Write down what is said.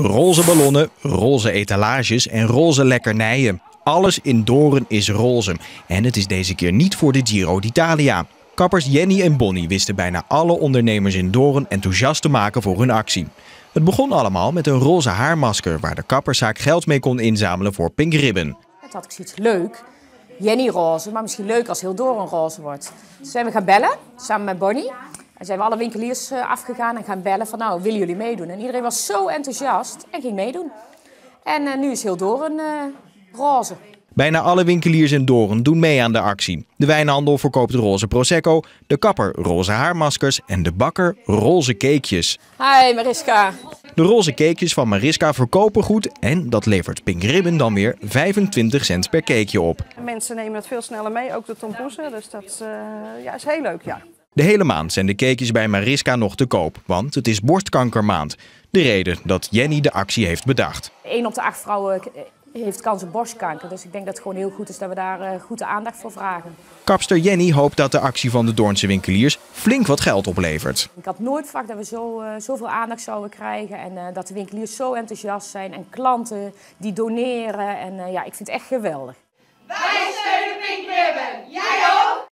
Roze ballonnen, roze etalages en roze lekkernijen. Alles in Doren is roze. En het is deze keer niet voor de Giro d'Italia. Kappers Jenny en Bonnie wisten bijna alle ondernemers in Doren enthousiast te maken voor hun actie. Het begon allemaal met een roze haarmasker waar de kapperszaak geld mee kon inzamelen voor Pink Ribbon. Het had ik zoiets leuk. Jenny roze, maar misschien leuk als heel Doren roze wordt. Dus we gaan bellen, samen met Bonnie. En zijn we alle winkeliers eh, afgegaan en gaan bellen van nou, willen jullie meedoen? En iedereen was zo enthousiast en ging meedoen. En eh, nu is heel Doorn eh, roze. Bijna alle winkeliers in Doren doen mee aan de actie. De wijnhandel verkoopt roze prosecco, de kapper roze haarmaskers en de bakker roze cakejes. Hi Mariska. De roze cakejes van Mariska verkopen goed en dat levert Pink Ribbon dan weer 25 cent per cakeje op. Mensen nemen het veel sneller mee, ook de tompoezen, dus dat ja, is heel leuk, ja. De hele maand zijn de cakejes bij Mariska nog te koop, want het is borstkankermaand. De reden dat Jenny de actie heeft bedacht. 1 op de acht vrouwen eh, heeft kans op borstkanker. Dus ik denk dat het gewoon heel goed is dat we daar eh, goed aandacht voor vragen. Kapster Jenny hoopt dat de actie van de Doornse winkeliers flink wat geld oplevert. Ik had nooit verwacht dat we zo, eh, zoveel aandacht zouden krijgen. En dat de winkeliers zo enthousiast zijn. En klanten die doneren. En ja, ik vind het echt geweldig.